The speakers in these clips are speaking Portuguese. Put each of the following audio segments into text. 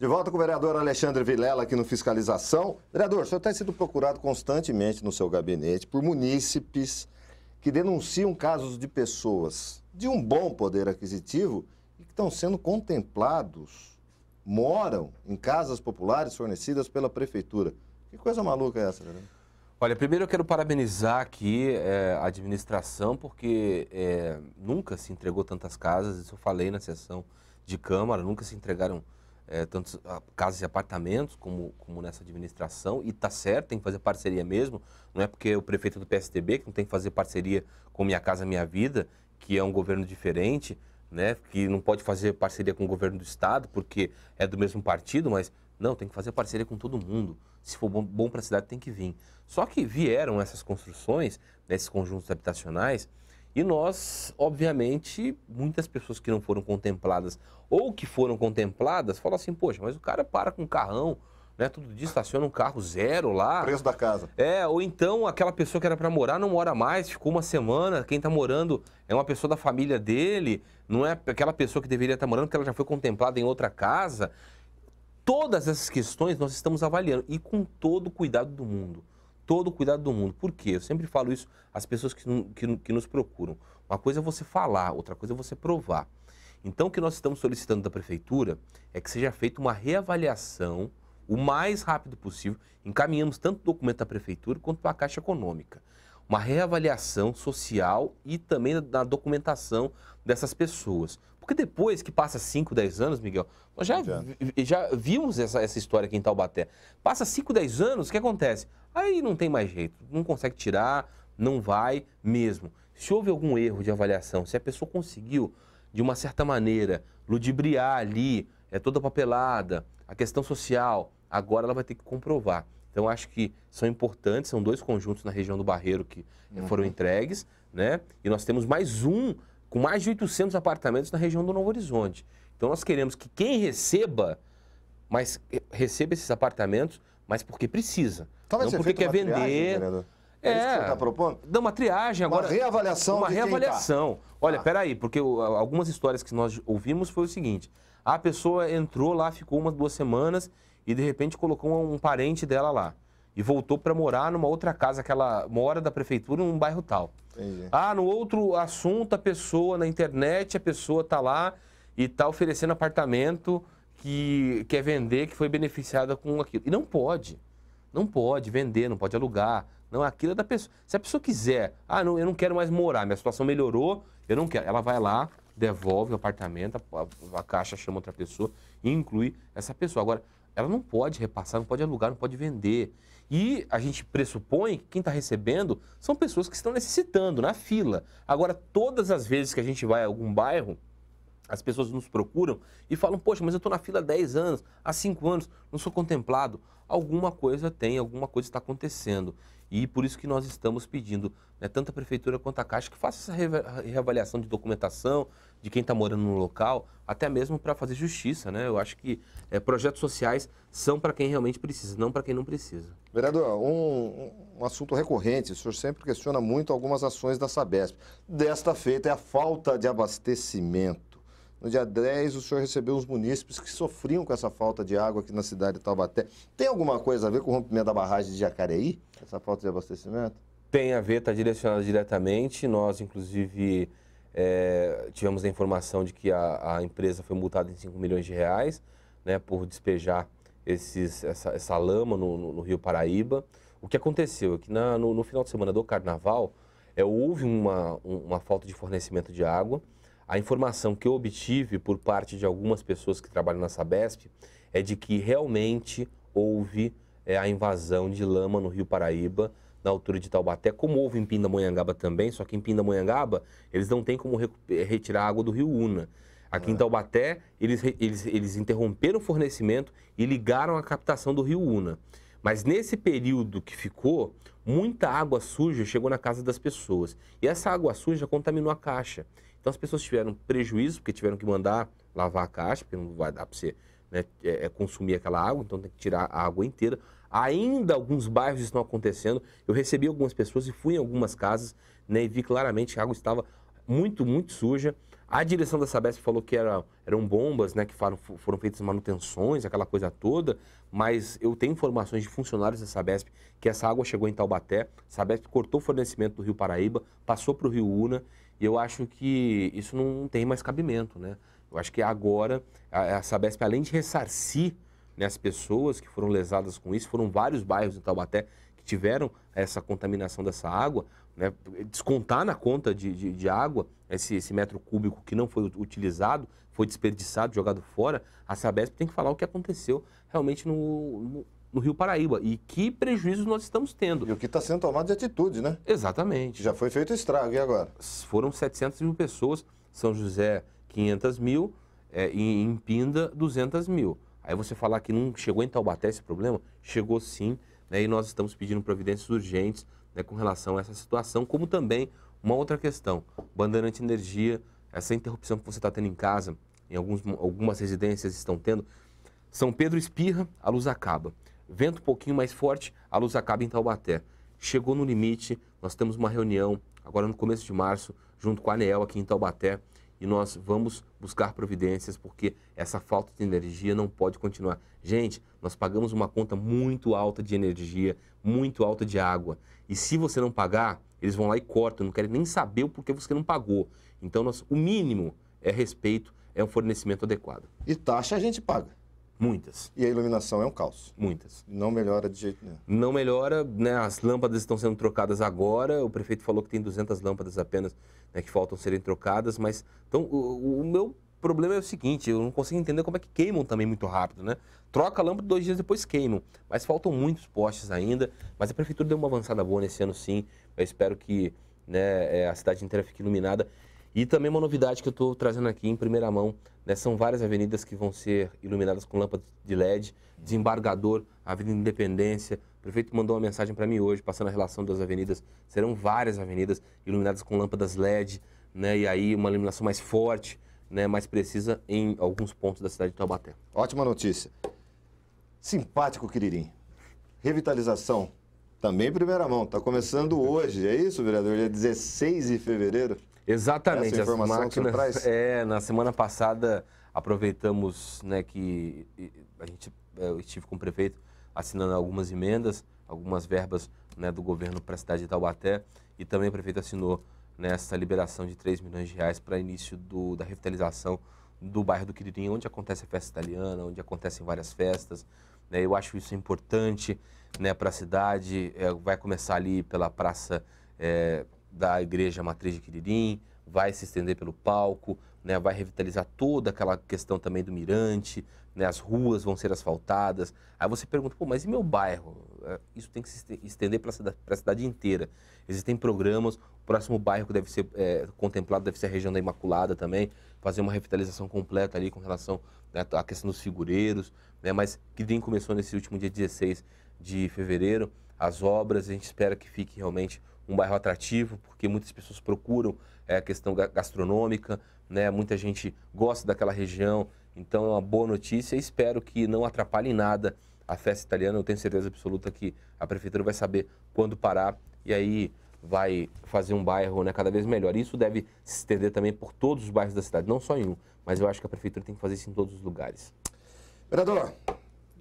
De volta com o vereador Alexandre Vilela aqui no Fiscalização. Vereador, o senhor tem sido procurado constantemente no seu gabinete por munícipes que denunciam casos de pessoas de um bom poder aquisitivo e que estão sendo contemplados, moram em casas populares fornecidas pela prefeitura. Que coisa maluca é essa, vereador? Olha, primeiro eu quero parabenizar aqui é, a administração, porque é, nunca se entregou tantas casas, isso eu falei na sessão de Câmara, nunca se entregaram tantas é, eh, tanto ah, casas e apartamentos como, como nessa administração, e tá certo, tem que fazer parceria mesmo, não é porque o prefeito do PSTB que não tem que fazer parceria com Minha Casa Minha Vida, que é um governo diferente, né, que não pode fazer parceria com o governo do estado porque é do mesmo partido, mas não, tem que fazer parceria com todo mundo. Se for bom, bom para a cidade, tem que vir. Só que vieram essas construções, esses conjuntos habitacionais, e nós, obviamente, muitas pessoas que não foram contempladas ou que foram contempladas falam assim: poxa, mas o cara para com um carrão, né? Todo dia estaciona um carro zero lá. Preço da casa. É, ou então aquela pessoa que era para morar não mora mais, ficou uma semana, quem está morando é uma pessoa da família dele, não é aquela pessoa que deveria estar tá morando porque ela já foi contemplada em outra casa. Todas essas questões nós estamos avaliando e com todo o cuidado do mundo todo o cuidado do mundo. Por quê? Eu sempre falo isso às pessoas que, que, que nos procuram. Uma coisa é você falar, outra coisa é você provar. Então, o que nós estamos solicitando da prefeitura é que seja feita uma reavaliação o mais rápido possível. Encaminhamos tanto o documento da prefeitura quanto para a Caixa Econômica. Uma reavaliação social e também da documentação dessas pessoas. Porque depois que passa 5, 10 anos, Miguel, nós já, já vimos essa, essa história aqui em Taubaté. Passa 5, 10 anos, o que acontece? Aí não tem mais jeito, não consegue tirar, não vai mesmo. Se houve algum erro de avaliação, se a pessoa conseguiu, de uma certa maneira, ludibriar ali, é toda papelada, a questão social, agora ela vai ter que comprovar. Então, acho que são importantes, são dois conjuntos na região do Barreiro que uhum. foram entregues, né? E nós temos mais um com mais de 800 apartamentos na região do Novo Horizonte. Então nós queremos que quem receba, mas eh, receba esses apartamentos, mas porque precisa. Talvez tá, não porque quer vender. Triagem, é, é isso que está é. propondo? Dá uma triagem agora. Uma reavaliação. Uma tá. reavaliação. Tá. Olha, ah. peraí, porque algumas histórias que nós ouvimos foi o seguinte: a pessoa entrou lá, ficou umas duas semanas e de repente colocou um parente dela lá e voltou para morar numa outra casa que ela mora da prefeitura, num bairro tal. Entendi. Ah, no outro assunto, a pessoa na internet, a pessoa tá lá e tá oferecendo apartamento que quer vender, que foi beneficiada com aquilo. E não pode. Não pode vender, não pode alugar. Não, aquilo é da pessoa. Se a pessoa quiser, ah, não, eu não quero mais morar, minha situação melhorou, eu não quero. Ela vai lá, devolve o apartamento, a, a, a caixa chama outra pessoa e inclui essa pessoa. Agora, ela não pode repassar, não pode alugar, não pode vender. E a gente pressupõe que quem está recebendo são pessoas que estão necessitando, na fila. Agora, todas as vezes que a gente vai a algum bairro, as pessoas nos procuram e falam: Poxa, mas eu estou na fila há 10 anos, há 5 anos, não sou contemplado. Alguma coisa tem, alguma coisa está acontecendo. E por isso que nós estamos pedindo, né, tanto a Prefeitura quanto a Caixa, que faça essa reavaliação de documentação, de quem está morando no local, até mesmo para fazer justiça, né? Eu acho que é, projetos sociais são para quem realmente precisa, não para quem não precisa. Vereador, um, um, assunto recorrente, o senhor sempre questiona muito algumas ações da Sabesp. Desta feita é a falta de abastecimento. No dia 10, o senhor recebeu os munícipes que sofriam com essa falta de água aqui na cidade de Taubaté. Tem alguma coisa a ver com o rompimento da barragem de Jacareí, essa falta de abastecimento? Tem a ver, está direcionado diretamente. Nós, inclusive, é, tivemos a informação de que a, a, empresa foi multada em 5 milhões de reais né, por despejar esses, essa, essa lama no, no, no, Rio Paraíba. O que aconteceu é que na, no, no, final de semana do Carnaval é, houve uma, uma falta de fornecimento de água. A informação que eu obtive por parte de algumas pessoas que trabalham na Sabesp é de que realmente houve é, a invasão de lama no Rio Paraíba na altura de Taubaté, como houve em Pindamonhangaba também, só que em Pindamonhangaba eles não têm como eh, retirar água do rio Una. Aqui ah. em é. Taubaté, eles, eles, eles interromperam o fornecimento e ligaram a captação do rio Una. Mas nesse período que ficou, muita água suja chegou na casa das pessoas. E essa água suja contaminou a caixa. Então as pessoas tiveram prejuízo, porque tiveram que mandar lavar a caixa, porque não vai dar para você né, é, é, consumir aquela água, então tem que tirar a água inteira. Ainda alguns bairros estão acontecendo. Eu recebi algumas pessoas e fui em algumas casas né, e vi claramente que a água estava muito, muito suja. A direção da Sabesp falou que era, eram bombas, né, que foram, foram feitas manutenções, aquela coisa toda, mas eu tenho informações de funcionários da Sabesp que essa água chegou em Taubaté, Sabesp cortou o fornecimento do Rio Paraíba, passou para o Rio Una, e eu acho que isso não tem mais cabimento, né? Eu acho que agora a, Sabesp, além de ressarcir né, as pessoas que foram lesadas com isso, foram vários bairros em Taubaté que tiveram essa contaminação dessa água, né, descontar na conta de, de, de água esse, esse, metro cúbico que não foi utilizado, foi desperdiçado, jogado fora, a Sabesp tem que falar o que aconteceu realmente no, no, no Rio Paraíba e que prejuízos nós estamos tendo. E o que está sendo tomado de atitude, né? Exatamente. Já foi feito estrago, e agora? Foram 700 mil pessoas, São José 500 mil, é, em, em Pinda, 200 mil. Aí você falar que não chegou em Taubaté esse problema, chegou sim, né, e nós estamos pedindo providências urgentes né, com relação a essa situação, como também uma outra questão, Bandeirante Energia, essa interrupção que você está tendo em casa, em alguns, algumas residências estão tendo, São Pedro espirra, a luz acaba. Vento um pouquinho mais forte, a luz acaba em Taubaté. Chegou no limite, nós temos uma reunião agora no começo de março, junto com a ANEEL aqui em Taubaté, e nós vamos buscar providências porque essa falta de energia não pode continuar. Gente, nós pagamos uma conta muito alta de energia, muito alta de água. E se você não pagar, eles vão lá e cortam, não querem nem saber o porquê você não pagou. Então, nós, o mínimo é respeito, é um fornecimento adequado. E taxa a gente paga. Muitas. E a iluminação é um caos? Muitas. Não melhora de jeito nenhum? Não melhora, né? As lâmpadas estão sendo trocadas agora, o prefeito falou que tem 200 lâmpadas apenas né, que faltam serem trocadas, mas... Então, o, o meu problema é o seguinte, eu não consigo entender como é que queimam também muito rápido, né? Troca a lâmpada dois dias depois queimam, mas faltam muitos postes ainda, mas a prefeitura deu uma avançada boa nesse ano sim, eu espero que né, é, a cidade inteira fique iluminada. E também uma novidade que eu estou trazendo aqui em primeira mão né? São várias avenidas que vão ser iluminadas com lâmpadas de LED. Desembargador, Avenida Independência. O prefeito mandou uma mensagem para mim hoje, passando a relação das avenidas. Serão várias avenidas iluminadas com lâmpadas LED, né? e aí uma iluminação mais forte, né? mais precisa em alguns pontos da cidade de Taubaté. Ótima notícia. Simpático Quiririm. Revitalização também em primeira mão. Está começando hoje, é isso, vereador? É Dia 16 de fevereiro. Exatamente. Essa informação As máquinas, traz? É, na semana passada aproveitamos né, que a gente, é, eu estive com o prefeito assinando algumas emendas, algumas verbas né, do governo para a cidade de Itaubaté e também o prefeito assinou nessa né, liberação de 3 milhões de reais para início do, da revitalização do bairro do Quiririm, onde acontece a festa italiana, onde acontecem várias festas. Né, eu acho isso importante né, para a cidade. É, vai começar ali pela Praça é, da Igreja Matriz de Quiririm, vai se estender pelo palco, né, vai revitalizar toda aquela questão também do mirante, né, as ruas vão ser asfaltadas. Aí você pergunta, pô, mas e meu bairro? É, isso tem que se estender para a cidade, inteira. Existem programas, o próximo bairro que deve ser é, contemplado deve ser a região da Imaculada também, fazer uma revitalização completa ali com relação né, à questão dos figureiros, né, mas que começou nesse último dia 16 de fevereiro as obras. A gente espera que fique realmente um bairro atrativo, porque muitas pessoas procuram é, a questão gastronômica, né? muita gente gosta daquela região. Então é uma boa notícia e espero que não atrapalhe em nada a festa italiana. Eu tenho certeza absoluta que a prefeitura vai saber quando parar e aí vai fazer um bairro né, cada vez melhor. Isso deve se estender também por todos os bairros da cidade, não só em um, mas eu acho que a prefeitura tem que fazer isso em todos os lugares. Vereador,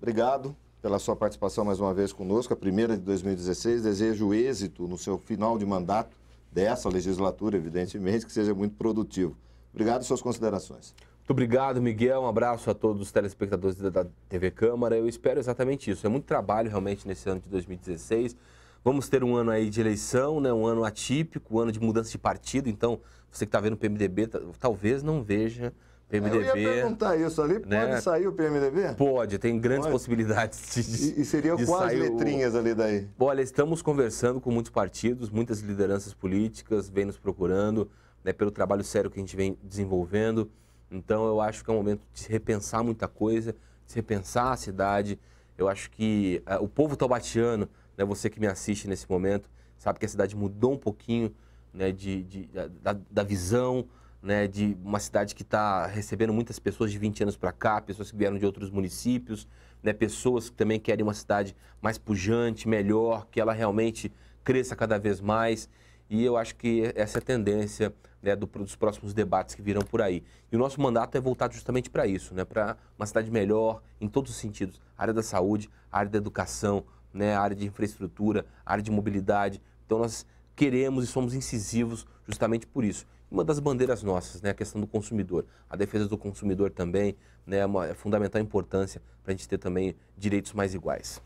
obrigado pela sua participação mais uma vez conosco, a primeira de 2016. Desejo êxito no seu final de mandato dessa legislatura, evidentemente, que seja muito produtivo. Obrigado suas considerações. Muito obrigado, Miguel. Um abraço a todos os telespectadores da TV Câmara. Eu espero exatamente isso. É muito trabalho realmente nesse ano de 2016. Vamos ter um ano aí de eleição, né? um ano atípico, um ano de mudança de partido. Então, você que está vendo o PMDB, talvez não veja PMDB. Eu ia perguntar isso ali, né? pode né? sair o PMDB? Pode, tem grandes pode. possibilidades de. E, e seriam quais letrinhas o... ali daí? Olha, estamos conversando com muitos partidos, muitas lideranças políticas vêm nos procurando, né, pelo trabalho sério que a gente vem desenvolvendo. Então eu acho que é um momento de repensar muita coisa, de repensar a cidade. Eu acho que uh, o povo taubatiano, né, você que me assiste nesse momento, sabe que a cidade mudou um pouquinho né, de, de da, da visão, né, de uma cidade que está recebendo muitas pessoas de 20 anos para cá, pessoas que vieram de outros municípios, né, pessoas que também querem uma cidade mais pujante, melhor, que ela realmente cresça cada vez mais. E eu acho que essa é a tendência né, do, dos próximos debates que virão por aí. E o nosso mandato é voltado justamente para isso, né, para uma cidade melhor em todos os sentidos, área da saúde, área da educação, né, área de infraestrutura, área de mobilidade. Então nós queremos e somos incisivos justamente por isso uma das bandeiras nossas, né, a questão do consumidor. A defesa do consumidor também né, é, uma, é fundamental importância para a gente ter também direitos mais iguais.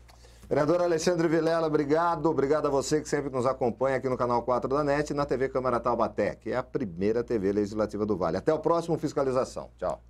Vereador Alexandre Vilela, obrigado. Obrigado a você que sempre nos acompanha aqui no canal 4 da NET e na TV Câmara Taubaté, que é a primeira TV legislativa do Vale. Até o próximo Fiscalização. Tchau.